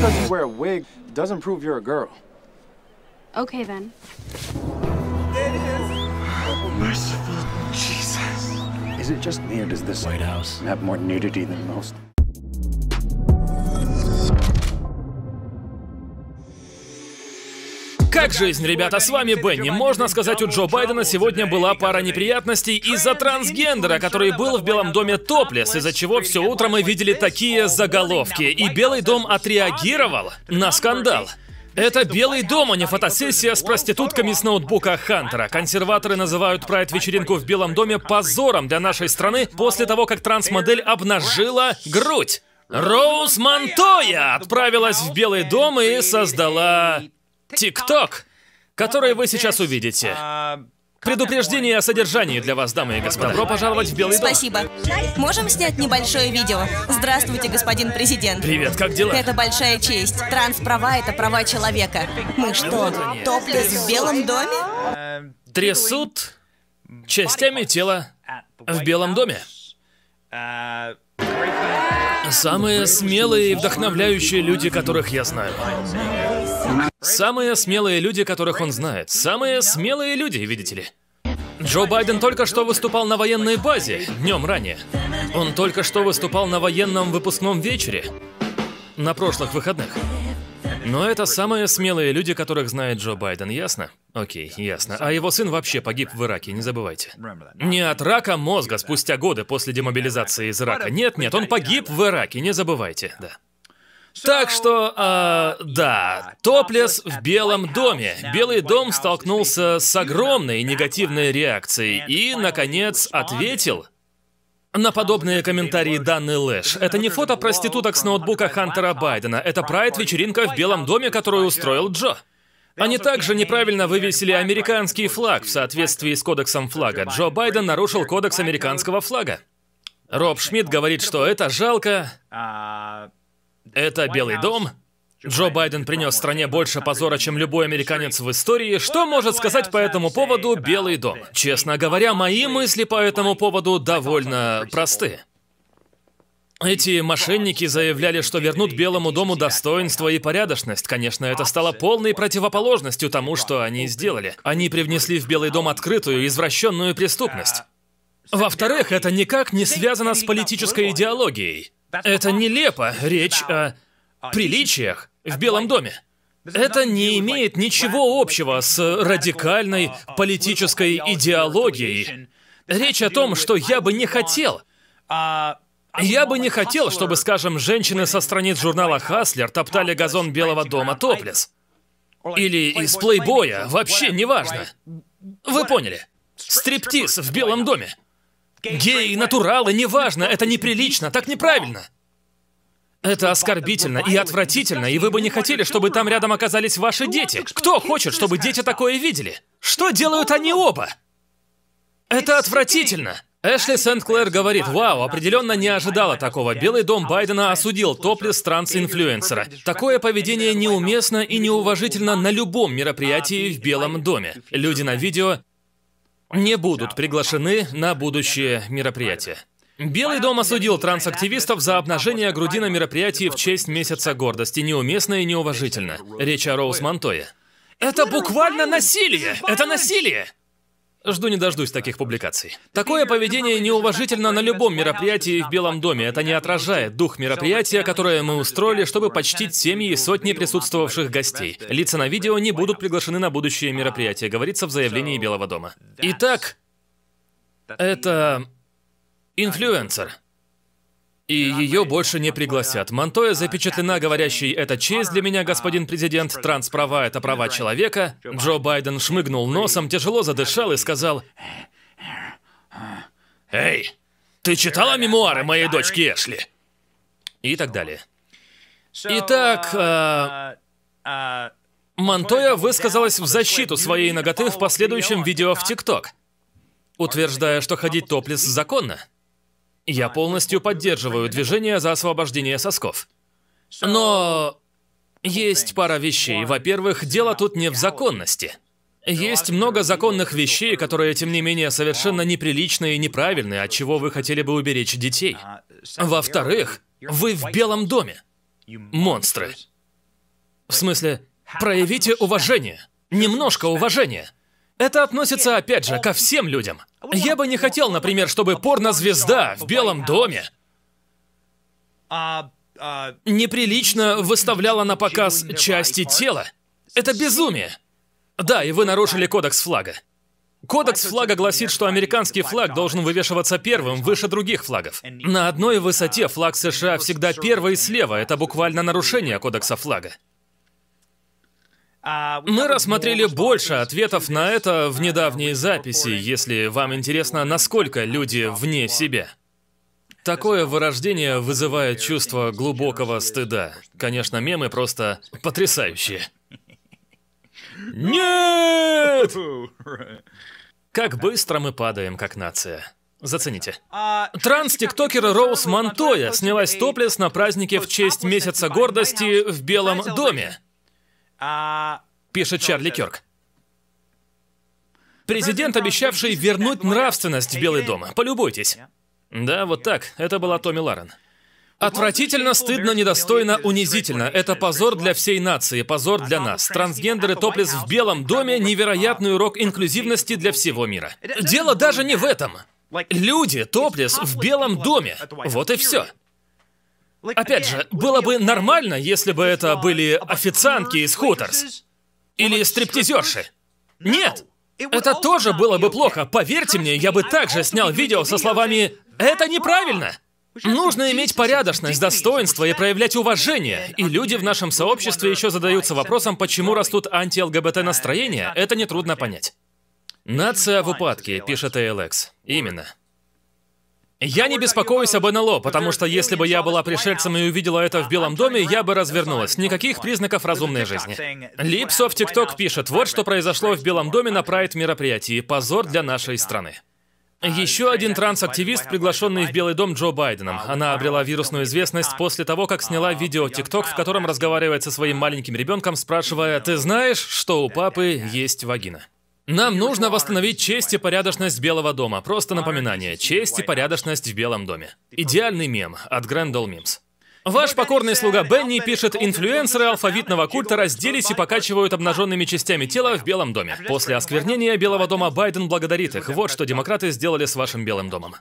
because you wear a wig doesn't prove you're a girl. Okay, then. There it is. merciful Jesus. Is it just me, or does this White House have more nudity than most? Как жизнь, ребята? С вами Бенни. Можно сказать, у Джо Байдена сегодня была пара неприятностей из-за трансгендера, который был в Белом доме топлес, из-за чего все утро мы видели такие заголовки. И Белый дом отреагировал на скандал. Это Белый дом, а не фотосессия с проститутками с ноутбука Хантера. Консерваторы называют прайд-вечеринку в Белом доме позором для нашей страны после того, как трансмодель обнажила грудь. Роуз Монтоя отправилась в Белый дом и создала ТикТок, который вы сейчас увидите. Предупреждение о содержании для вас, дамы и господа. Добро пожаловать в Белый дом. Спасибо. Можем снять небольшое видео? Здравствуйте, господин президент. Привет, как дела? Это большая честь. Транс-права — это права человека. Мы что, топлес в Белом доме? Трясут частями тела в Белом доме. Э, Самые смелые и вдохновляющие люди, которых я знаю. Самые смелые люди, которых он знает. Самые смелые люди, видите ли. Джо Байден только что выступал на военной базе, днем ранее. Он только что выступал на военном выпускном вечере на прошлых выходных. Но это самые смелые люди, которых знает Джо Байден, ясно? Окей, ясно. А его сын вообще погиб в Ираке, не забывайте. Не от рака мозга спустя годы после демобилизации из Ирака. Нет, нет, он погиб в Ираке, не забывайте, да. Так что, э, да, Топлес в Белом доме. Белый дом столкнулся с огромной негативной реакцией и, наконец, ответил – на подобные комментарии данный Лэш. Это не фото проституток с ноутбука Хантера Байдена. Это прайд-вечеринка в Белом доме, которую устроил Джо. Они также неправильно вывесили американский флаг в соответствии с кодексом флага. Джо Байден нарушил кодекс американского флага. Роб Шмидт говорит, что это жалко. Это Белый дом. Джо Байден принес стране больше позора, чем любой американец в истории. Что может сказать по этому поводу Белый дом? Честно говоря, мои мысли по этому поводу довольно просты. Эти мошенники заявляли, что вернут Белому дому достоинство и порядочность. Конечно, это стало полной противоположностью тому, что они сделали. Они привнесли в Белый дом открытую, извращенную преступность. Во-вторых, это никак не связано с политической идеологией. Это нелепо. Речь о а, приличиях в Белом доме. Это не имеет ничего общего с типа радикальной а, а, политической идеологией. Речь о том, что я бы не хотел. Я бы не хотел, чтобы, скажем, женщины со страниц журнала «Хаслер» топтали газон Белого дома топлес. Или из «Плейбоя», вообще неважно. Вы поняли. Стриптиз в Белом доме. Геи, натуралы, неважно, это неприлично, так неправильно. Это оскорбительно и отвратительно, и вы бы не хотели, чтобы там рядом оказались ваши дети. Кто хочет, чтобы дети такое видели? Что делают они оба? Это отвратительно. Эшли Сент-Клэр говорит, «Вау, определенно не ожидала такого. Белый дом Байдена осудил топлес транс-инфлюенсера. Такое поведение неуместно и неуважительно на любом мероприятии в Белом доме. Люди на видео не будут приглашены на будущее мероприятие. Белый дом осудил трансактивистов за обнажение груди на мероприятии в честь месяца гордости. Неуместно и неуважительно. Речь о Роуз Монтое. Это буквально насилие! Это насилие! Жду не дождусь таких публикаций. Такое поведение неуважительно на любом мероприятии в Белом доме. Это не отражает дух мероприятия, которое мы устроили, чтобы почтить семьи и сотни присутствовавших гостей. Лица на видео не будут приглашены на будущее мероприятие, говорится в заявлении Белого дома. Итак, это инфлюенсер. И ее больше не пригласят. Монтоя запечатлена говорящей «Это честь для меня, господин президент, трансправа – это права человека». Джо Байден шмыгнул носом, тяжело задышал и сказал «Эй, ты читала мемуары моей дочки Эшли?» И так далее. Итак, э, Монтоя высказалась в защиту своей ноготы в последующем видео в ТикТок, утверждая, что ходить топлес законно. Я полностью поддерживаю движение за освобождение сосков. Но есть пара вещей. Во-первых, дело тут не в законности. Есть много законных вещей, которые, тем не менее, совершенно неприличные и неправильные, от чего вы хотели бы уберечь детей. Во-вторых, вы в Белом доме. Монстры. В смысле, проявите уважение. Немножко уважения. Это относится, опять же, ко всем людям. Я бы не хотел, например, чтобы порнозвезда в Белом доме неприлично выставляла на показ части тела. Это безумие. Да, и вы нарушили кодекс флага. Кодекс флага гласит, что американский флаг должен вывешиваться первым, выше других флагов. На одной высоте флаг США всегда первый слева, это буквально нарушение кодекса флага. А, мы рассмотрели больше ответов на это в недавней записи, если вам интересно, насколько люди вне себя. Такое вырождение вызывает чувство глубокого стыда. Конечно, мемы просто потрясающие. Нет! Как быстро мы падаем, как нация. Зацените. А, Транс-тиктокер Роуз Монтоя снялась топлес на празднике в честь месяца гордости в Белом доме. А, Пишет Чарли Кёрк. Президент, обещавший вернуть нравственность в Белый дом. Полюбуйтесь. Да, вот так. Это была Томми Ларен. Отвратительно, стыдно, недостойно, унизительно. Это позор для всей нации, позор для нас. Трансгендеры топлес в Белом доме – невероятный урок инклюзивности для всего мира. Дело даже не в этом. Люди топлес в Белом доме. Вот и все. Опять же, было бы нормально, если бы это были официантки из Хуторс. Или стриптизерши. Нет! Это тоже было бы плохо. Поверьте мне, я бы также снял видео со словами «Это неправильно!» Нужно иметь порядочность, достоинство и проявлять уважение. И люди в нашем сообществе еще задаются вопросом, почему растут анти-ЛГБТ настроения, это нетрудно понять. «Нация в упадке», — пишет ALX. Именно. Я не беспокоюсь об НЛО, потому что если бы я была пришельцем и увидела это в Белом доме, я бы развернулась. Никаких признаков разумной жизни. Липсо ТикТок пишет, вот что произошло в Белом доме на прайд-мероприятии. Позор для нашей страны. Еще один трансактивист приглашенный в Белый дом Джо Байденом. Она обрела вирусную известность после того, как сняла видео ТикТок, в котором разговаривает со своим маленьким ребенком, спрашивая, «Ты знаешь, что у папы есть вагина?» Нам нужно восстановить честь и порядочность Белого дома. Просто напоминание. Честь и порядочность в Белом доме. Идеальный мем от Grand Мимс. Ваш покорный слуга Бенни пишет, инфлюенсеры алфавитного культа разделись и покачивают обнаженными частями тела в Белом доме. После осквернения Белого дома Байден благодарит их. Вот что демократы сделали с вашим Белым домом.